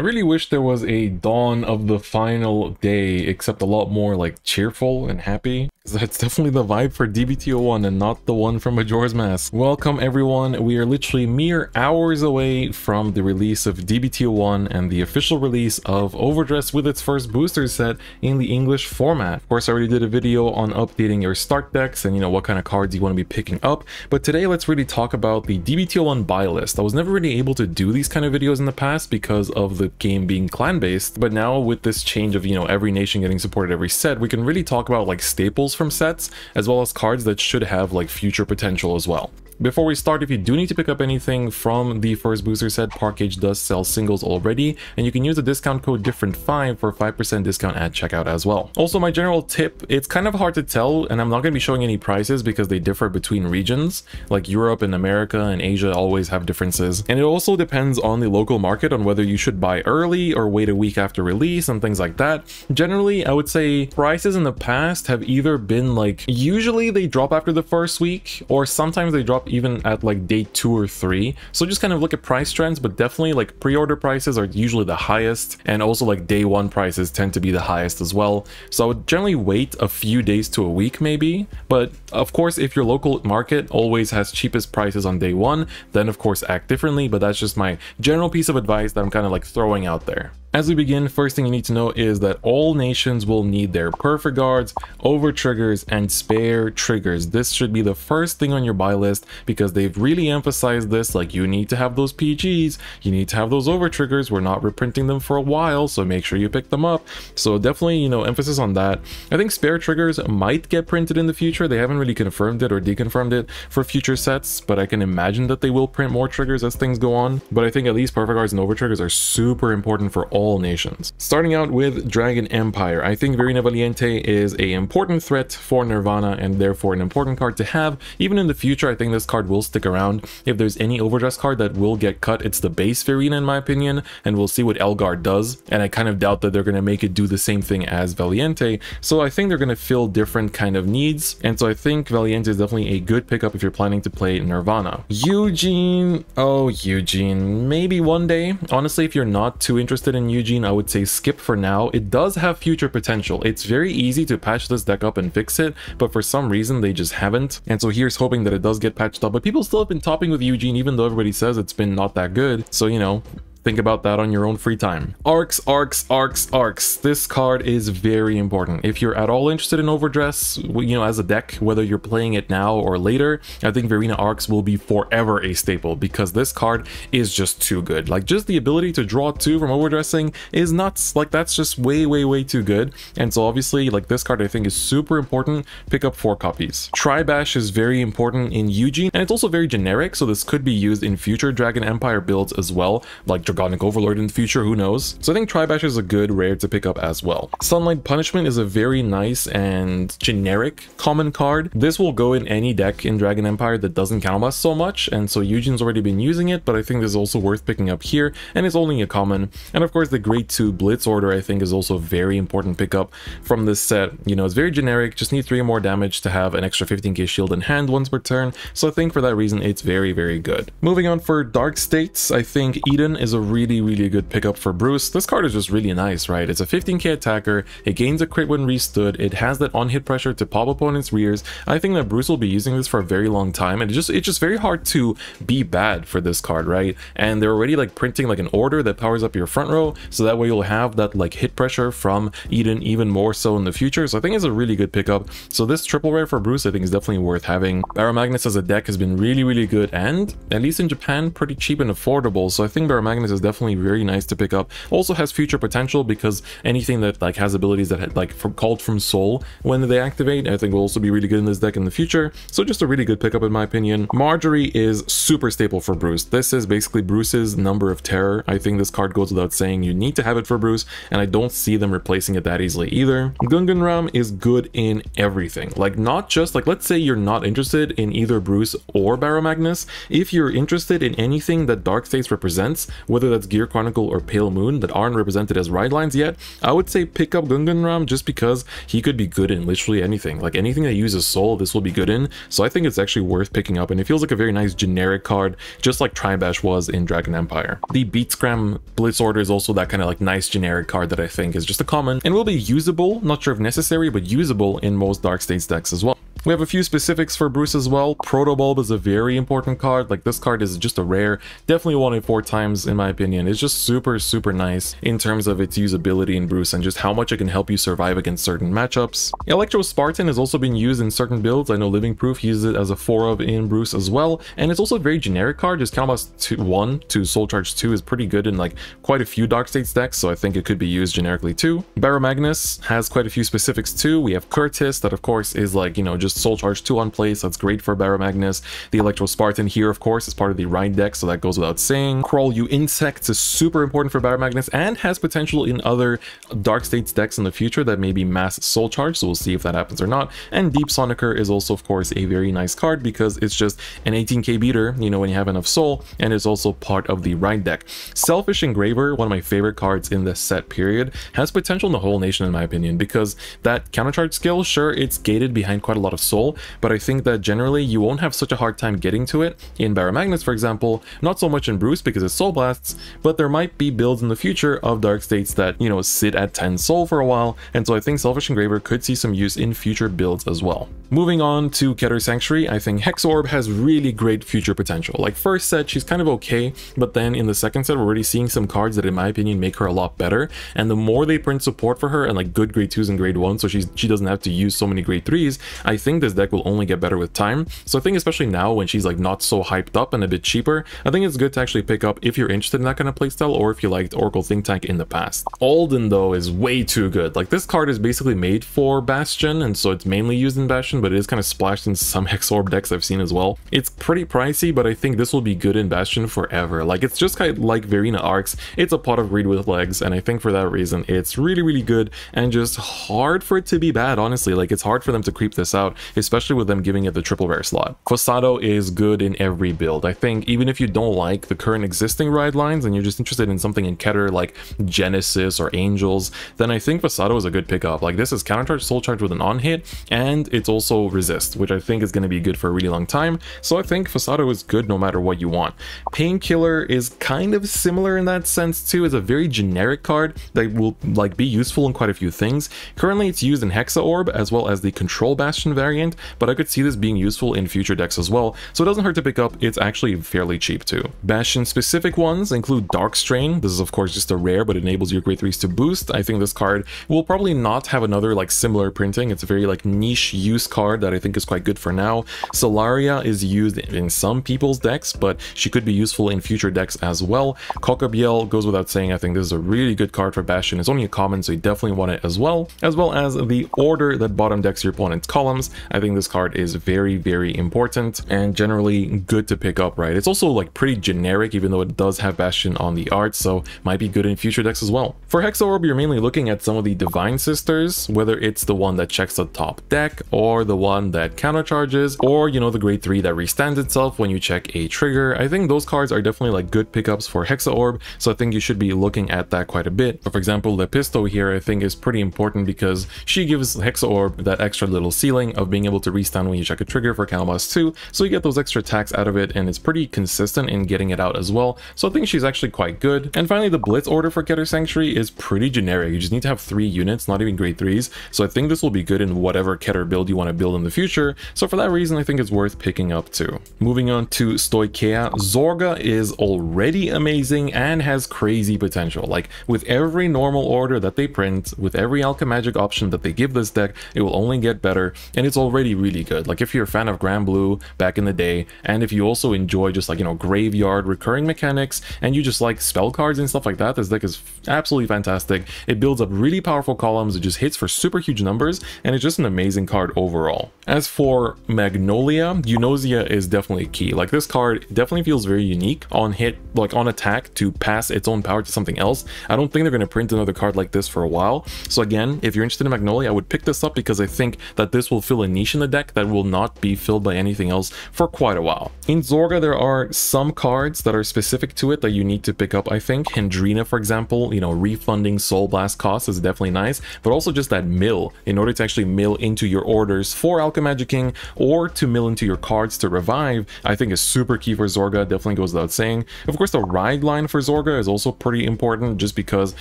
I really wish there was a dawn of the final day, except a lot more like cheerful and happy. That's definitely the vibe for DBT01 and not the one from Majora's Mask. Welcome everyone, we are literally mere hours away from the release of DBT01 and the official release of Overdress with its first booster set in the English format. Of course, I already did a video on updating your start decks and you know what kind of cards you want to be picking up, but today let's really talk about the DBT01 buy list. I was never really able to do these kind of videos in the past because of the game being clan-based, but now with this change of, you know, every nation getting supported every set, we can really talk about like staples from sets, as well as cards that should have like future potential as well. Before we start, if you do need to pick up anything from the first booster set, Parkage does sell singles already, and you can use the discount code DIFFERENT5 for 5% discount at checkout as well. Also, my general tip, it's kind of hard to tell, and I'm not going to be showing any prices because they differ between regions, like Europe and America and Asia always have differences, and it also depends on the local market on whether you should buy early or wait a week after release and things like that. Generally, I would say prices in the past have either been like, usually they drop after the first week, or sometimes they drop even at like day two or three. So just kind of look at price trends, but definitely like pre-order prices are usually the highest and also like day one prices tend to be the highest as well. So I would generally wait a few days to a week maybe. But of course, if your local market always has cheapest prices on day one, then of course act differently. But that's just my general piece of advice that I'm kind of like throwing out there. As we begin, first thing you need to know is that all nations will need their perfect guards, over triggers, and spare triggers. This should be the first thing on your buy list because they've really emphasized this like you need to have those PGs, you need to have those over triggers, we're not reprinting them for a while so make sure you pick them up. So definitely, you know, emphasis on that. I think spare triggers might get printed in the future, they haven't really confirmed it or deconfirmed it for future sets, but I can imagine that they will print more triggers as things go on. But I think at least perfect guards and over triggers are super important for all all nations. Starting out with Dragon Empire, I think Verena Valiente is a important threat for Nirvana and therefore an important card to have. Even in the future, I think this card will stick around. If there's any overdress card that will get cut, it's the base Verena in my opinion, and we'll see what Elgar does. And I kind of doubt that they're going to make it do the same thing as Valiente, so I think they're going to fill different kind of needs, and so I think Valiente is definitely a good pickup if you're planning to play Nirvana. Eugene, oh Eugene, maybe one day. Honestly, if you're not too interested in Eugene, I would say skip for now. It does have future potential. It's very easy to patch this deck up and fix it, but for some reason they just haven't. And so here's hoping that it does get patched up, but people still have been topping with Eugene, even though everybody says it's been not that good. So, you know, Think about that on your own free time. Arcs, arcs, arcs, arcs. This card is very important. If you're at all interested in overdress, you know, as a deck, whether you're playing it now or later, I think Verena Arcs will be forever a staple because this card is just too good. Like just the ability to draw two from overdressing is nuts. Like that's just way, way, way too good. And so obviously like this card I think is super important. Pick up four copies. Tribash is very important in Eugene and it's also very generic. So this could be used in future Dragon Empire builds as well. Like Dragonic Overlord in the future, who knows? So I think Tribash is a good rare to pick up as well. Sunlight Punishment is a very nice and generic common card. This will go in any deck in Dragon Empire that doesn't Countless so much, and so Yujin's already been using it, but I think this is also worth picking up here, and it's only a common. And of course, the Great 2 Blitz Order, I think, is also a very important pickup from this set. You know, it's very generic, just need 3 or more damage to have an extra 15k shield in hand once per turn, so I think for that reason, it's very, very good. Moving on for Dark States, I think Eden is a really, really good pickup for Bruce. This card is just really nice, right? It's a 15k attacker, it gains a crit when restood, it has that on-hit pressure to pop opponents' rears. I think that Bruce will be using this for a very long time, and it's just, it's just very hard to be bad for this card, right? And they're already like printing like an order that powers up your front row, so that way you'll have that like hit pressure from Eden even more so in the future. So I think it's a really good pickup. So this triple rare for Bruce, I think is definitely worth having. Baromagnus as a deck has been really, really good, and at least in Japan, pretty cheap and affordable. So I think Baromagnus is definitely very nice to pick up. Also has future potential because anything that like has abilities that had like from, called from soul when they activate, I think will also be really good in this deck in the future. So just a really good pickup in my opinion. Marjorie is super staple for Bruce. This is basically Bruce's number of terror. I think this card goes without saying you need to have it for Bruce and I don't see them replacing it that easily either. Gungunram is good in everything. Like not just like let's say you're not interested in either Bruce or Baromagnus. If you're interested in anything that Dark States represents, with whether that's Gear Chronicle or Pale Moon that aren't represented as ride lines yet, I would say pick up Ram just because he could be good in literally anything. Like anything that uses soul, this will be good in. So I think it's actually worth picking up and it feels like a very nice generic card, just like Tribash was in Dragon Empire. The Beatscram Blitz Order is also that kind of like nice generic card that I think is just a common and will be usable, not sure if necessary, but usable in most Dark States decks as well. We have a few specifics for Bruce as well. Proto bulb is a very important card. Like this card is just a rare. Definitely one in four times in my opinion. It's just super, super nice in terms of its usability in Bruce and just how much it can help you survive against certain matchups. Electro Spartan has also been used in certain builds. I know Living Proof uses it as a 4 of in Bruce as well. And it's also a very generic card. Just Counterblast 1 to Soul Charge 2 is pretty good in like quite a few Dark States decks. So I think it could be used generically too. Baromagnus has quite a few specifics too. We have Curtis that of course is like, you know, just just Soul Charge 2 on place, that's great for Baromagnus. The Electro Spartan here, of course, is part of the Rhine deck, so that goes without saying. Crawl You Insects is super important for Baromagnus and has potential in other Dark States decks in the future that may be mass Soul Charge, so we'll see if that happens or not. And Deep Soniker is also, of course, a very nice card because it's just an 18k beater, you know, when you have enough soul, and it's also part of the Rhine deck. Selfish Engraver, one of my favorite cards in this set period, has potential in the whole nation in my opinion because that countercharge skill, sure, it's gated behind quite a lot of of soul, but I think that generally you won't have such a hard time getting to it. In Baromagnus, for example, not so much in Bruce because it's soul blasts, but there might be builds in the future of dark states that, you know, sit at 10 soul for a while, and so I think Selfish Engraver could see some use in future builds as well. Moving on to Keter Sanctuary, I think Hex Orb has really great future potential. Like first set, she's kind of okay, but then in the second set, we're already seeing some cards that in my opinion make her a lot better, and the more they print support for her and like good grade 2s and grade 1s, so she's, she doesn't have to use so many grade 3s, I think think this deck will only get better with time. So I think especially now when she's like not so hyped up and a bit cheaper, I think it's good to actually pick up if you're interested in that kind of playstyle or if you liked Oracle Think Tank in the past. Alden though is way too good. Like this card is basically made for Bastion and so it's mainly used in Bastion but it is kind of splashed in some Hexorb decks I've seen as well. It's pretty pricey but I think this will be good in Bastion forever. Like it's just kind of like Verena Arcs, it's a pot of greed with legs and I think for that reason it's really really good and just hard for it to be bad honestly. Like it's hard for them to creep this out especially with them giving it the triple rare slot. Quasado is good in every build. I think even if you don't like the current existing ride lines and you're just interested in something in Keter like Genesis or Angels, then I think Quasado is a good pickup. Like this is countercharge, soul charge with an on hit, and it's also resist, which I think is going to be good for a really long time. So I think Fasado is good no matter what you want. Painkiller is kind of similar in that sense too. It's a very generic card that will like be useful in quite a few things. Currently it's used in Hexa Orb as well as the Control Bastion variant variant, but I could see this being useful in future decks as well, so it doesn't hurt to pick up, it's actually fairly cheap too. Bastion-specific ones include Dark Strain, this is of course just a rare, but enables your great 3s to boost. I think this card will probably not have another like similar printing, it's a very like niche use card that I think is quite good for now. Solaria is used in some people's decks, but she could be useful in future decks as well. Cockabeel goes without saying, I think this is a really good card for Bastion, it's only a common, so you definitely want it as well, as well as the order that bottom decks your opponent's columns. I think this card is very, very important and generally good to pick up, right? It's also like pretty generic, even though it does have Bastion on the art, so might be good in future decks as well. For Hexa Orb, you're mainly looking at some of the Divine Sisters, whether it's the one that checks the top deck or the one that countercharges or, you know, the grade 3 that restands itself when you check a trigger. I think those cards are definitely like good pickups for Hexa Orb, so I think you should be looking at that quite a bit. But for example, Lepisto here I think is pretty important because she gives Hexa Orb that extra little ceiling of being able to restun when you check a trigger for Kalmas too, so you get those extra attacks out of it and it's pretty consistent in getting it out as well, so I think she's actually quite good. And finally, the Blitz order for Keter Sanctuary is pretty generic. You just need to have three units, not even grade 3s, so I think this will be good in whatever Keter build you want to build in the future, so for that reason I think it's worth picking up too. Moving on to Stoikea, Zorga is already amazing and has crazy potential. Like, with every normal order that they print, with every Alchemagic option that they give this deck, it will only get better, and it's already really good. Like if you're a fan of Grand Blue back in the day, and if you also enjoy just like, you know, graveyard recurring mechanics, and you just like spell cards and stuff like that, this deck is absolutely fantastic. It builds up really powerful columns, it just hits for super huge numbers, and it's just an amazing card overall. As for Magnolia, Eunosia is definitely key. Like this card definitely feels very unique on hit, like on attack to pass its own power to something else. I don't think they're going to print another card like this for a while. So again, if you're interested in Magnolia, I would pick this up because I think that this will fill fill a niche in the deck that will not be filled by anything else for quite a while. In Zorga, there are some cards that are specific to it that you need to pick up, I think. Hendrina, for example, you know, refunding Soul Blast costs is definitely nice, but also just that mill in order to actually mill into your orders for Alchemagic King or to mill into your cards to revive, I think is super key for Zorga, definitely goes without saying. Of course, the ride line for Zorga is also pretty important just because,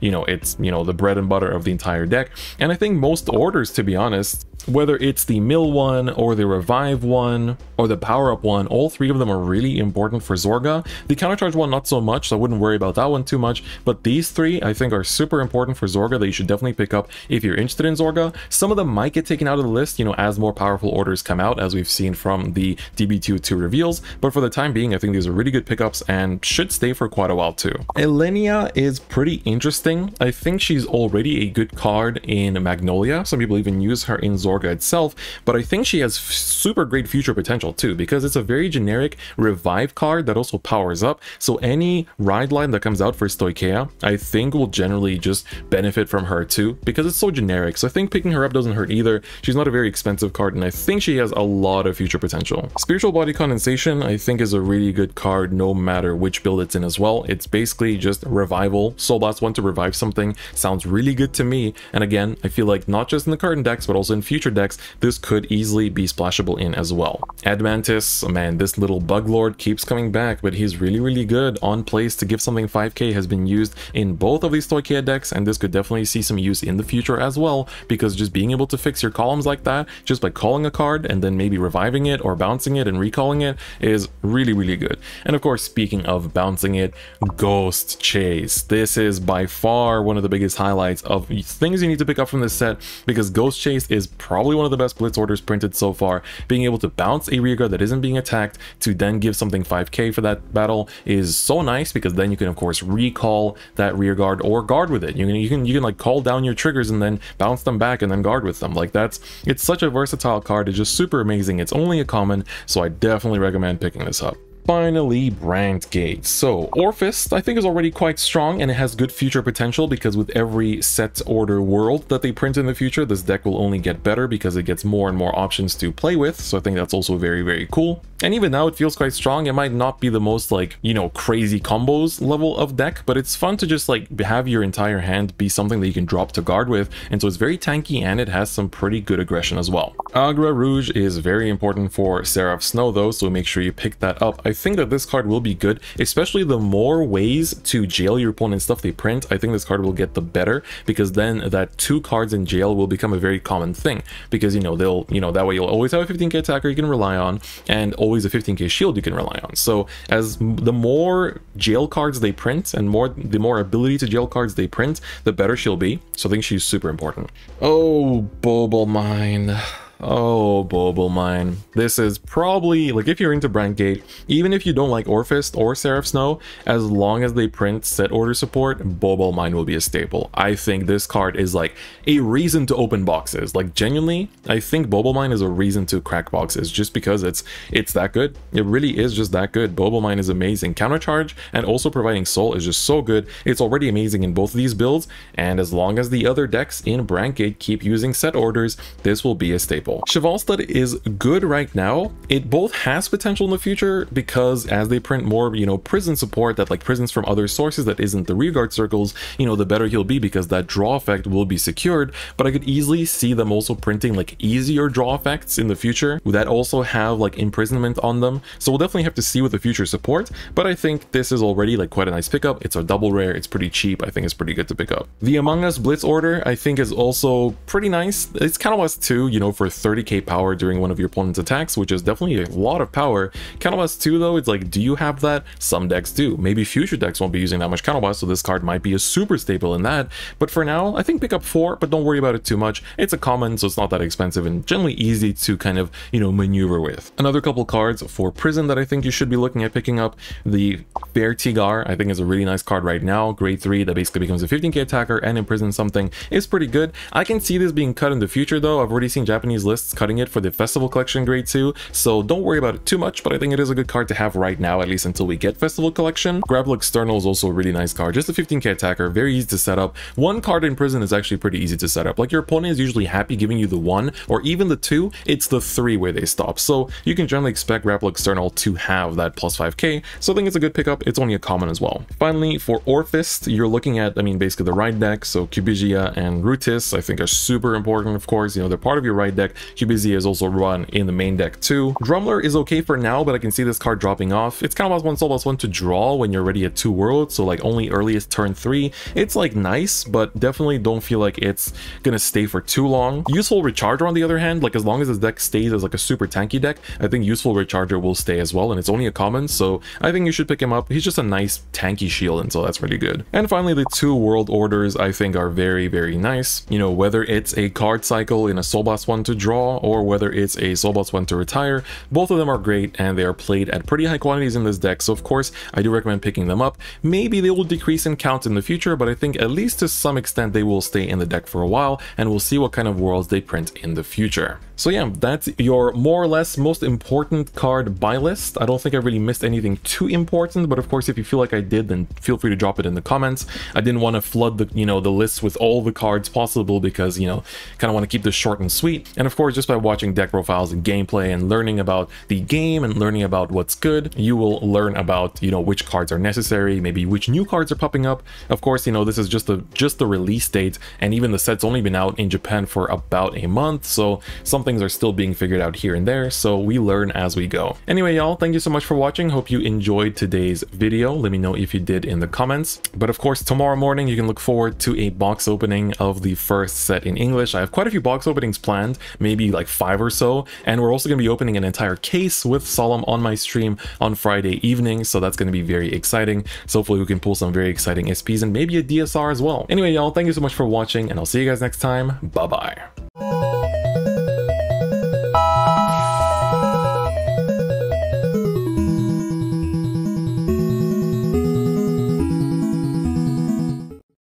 you know, it's, you know, the bread and butter of the entire deck. And I think most orders, to be honest, whether it's the mill one, or the revive one, or the power up one, all three of them are really important for Zorga. The countercharge one not so much, so I wouldn't worry about that one too much, but these three I think are super important for Zorga that you should definitely pick up if you're interested in Zorga. Some of them might get taken out of the list, you know, as more powerful orders come out, as we've seen from the db 2 reveals, but for the time being, I think these are really good pickups and should stay for quite a while too. Elenia is pretty interesting. I think she's already a good card in Magnolia. Some people even use her in Zorga Orca itself, but I think she has super great future potential too, because it's a very generic revive card that also powers up, so any ride line that comes out for Stoikea, I think will generally just benefit from her too, because it's so generic, so I think picking her up doesn't hurt either, she's not a very expensive card, and I think she has a lot of future potential. Spiritual Body Condensation, I think is a really good card no matter which build it's in as well, it's basically just revival, Soul Blast 1 to revive something, sounds really good to me, and again, I feel like not just in the card decks, but also in future creature decks, this could easily be splashable in as well. Admantis, man, this little bug lord keeps coming back, but he's really, really good on place to give something 5k has been used in both of these Toykea decks, and this could definitely see some use in the future as well, because just being able to fix your columns like that, just by calling a card and then maybe reviving it or bouncing it and recalling it is really, really good. And of course, speaking of bouncing it, Ghost Chase. This is by far one of the biggest highlights of things you need to pick up from this set, because Ghost Chase is probably probably one of the best blitz orders printed so far. Being able to bounce a rearguard that isn't being attacked to then give something 5k for that battle is so nice because then you can of course recall that rearguard or guard with it. You can, you can you can like call down your triggers and then bounce them back and then guard with them. Like that's it's such a versatile card. It's just super amazing. It's only a common, so I definitely recommend picking this up finally Brand Gate. So Orphist I think is already quite strong and it has good future potential because with every set order world that they print in the future this deck will only get better because it gets more and more options to play with so I think that's also very very cool. And even now it feels quite strong it might not be the most like you know crazy combos level of deck but it's fun to just like have your entire hand be something that you can drop to guard with and so it's very tanky and it has some pretty good aggression as well. Agra Rouge is very important for Seraph Snow though so make sure you pick that up. I think that this card will be good, especially the more ways to jail your opponent's stuff they print. I think this card will get the better because then that two cards in jail will become a very common thing because, you know, they'll, you know, that way you'll always have a 15k attacker you can rely on and always a 15k shield you can rely on. So as the more jail cards they print and more the more ability to jail cards they print, the better she'll be. So I think she's super important. Oh, Bobo Mine. Oh, Bobo Mine. This is probably, like if you're into Brandgate, even if you don't like Orphist or Seraph Snow, as long as they print set order support, Bobo Mine will be a staple. I think this card is like a reason to open boxes. Like genuinely, I think Bobo Mine is a reason to crack boxes just because it's it's that good. It really is just that good. Bobo Mine is amazing. Countercharge and also providing soul is just so good. It's already amazing in both these builds, and as long as the other decks in Brandgate keep using set orders, this will be a staple people. Stud is good right now. It both has potential in the future because as they print more, you know, prison support that like prisons from other sources that isn't the rear guard circles, you know, the better he'll be because that draw effect will be secured. But I could easily see them also printing like easier draw effects in the future that also have like imprisonment on them. So we'll definitely have to see with the future support. But I think this is already like quite a nice pickup. It's a double rare. It's pretty cheap. I think it's pretty good to pick up. The Among Us Blitz order, I think is also pretty nice. It's kind of us too, you know, for 30k power during one of your opponent's attacks, which is definitely a lot of power. Counterblast 2 though, it's like, do you have that? Some decks do. Maybe future decks won't be using that much Counterblast, so this card might be a super staple in that. But for now, I think pick up 4, but don't worry about it too much. It's a common, so it's not that expensive and generally easy to kind of, you know, maneuver with. Another couple cards for Prison that I think you should be looking at picking up, the Bear Tigar, I think is a really nice card right now. Grade 3 that basically becomes a 15k attacker and imprison something is pretty good. I can see this being cut in the future though. I've already seen Japanese lists, cutting it for the Festival Collection Grade 2, so don't worry about it too much, but I think it is a good card to have right now, at least until we get Festival Collection. Grapple External is also a really nice card, just a 15k attacker, very easy to set up. One card in prison is actually pretty easy to set up, like your opponent is usually happy giving you the 1 or even the 2, it's the 3 where they stop, so you can generally expect Grapple External to have that plus 5k, so I think it's a good pickup, it's only a common as well. Finally, for Orphist, you're looking at, I mean, basically the right deck, so Cubisia and Rutis, I think are super important, of course, you know, they're part of your right deck, QBZ is also run in the main deck too. Drumler is okay for now, but I can see this card dropping off. It's kind of plus one, soul plus one to draw when you're ready at two worlds, so like only earliest turn three. It's like nice, but definitely don't feel like it's gonna stay for too long. Useful Recharger on the other hand, like as long as this deck stays as like a super tanky deck, I think Useful Recharger will stay as well, and it's only a common, so I think you should pick him up. He's just a nice tanky shield, and so that's really good. And finally, the two world orders I think are very, very nice. You know, whether it's a card cycle in a boss 1 to draw draw or whether it's a Solbots one to retire, both of them are great and they are played at pretty high quantities in this deck, so of course I do recommend picking them up. Maybe they will decrease in count in the future, but I think at least to some extent they will stay in the deck for a while and we'll see what kind of worlds they print in the future. So yeah, that's your more or less most important card buy list. I don't think I really missed anything too important, but of course if you feel like I did, then feel free to drop it in the comments. I didn't want to flood the, you know, the list with all the cards possible because, you know, kind of want to keep this short and sweet. And of of course, just by watching deck profiles and gameplay and learning about the game and learning about what's good, you will learn about, you know, which cards are necessary, maybe which new cards are popping up. Of course, you know, this is just the just the release date and even the set's only been out in Japan for about a month, so some things are still being figured out here and there, so we learn as we go. Anyway, y'all, thank you so much for watching. Hope you enjoyed today's video. Let me know if you did in the comments. But of course, tomorrow morning, you can look forward to a box opening of the first set in English. I have quite a few box openings planned. Maybe maybe like five or so. And we're also going to be opening an entire case with Solemn on my stream on Friday evening. So that's going to be very exciting. So hopefully we can pull some very exciting SPs and maybe a DSR as well. Anyway, y'all, thank you so much for watching and I'll see you guys next time. Bye-bye.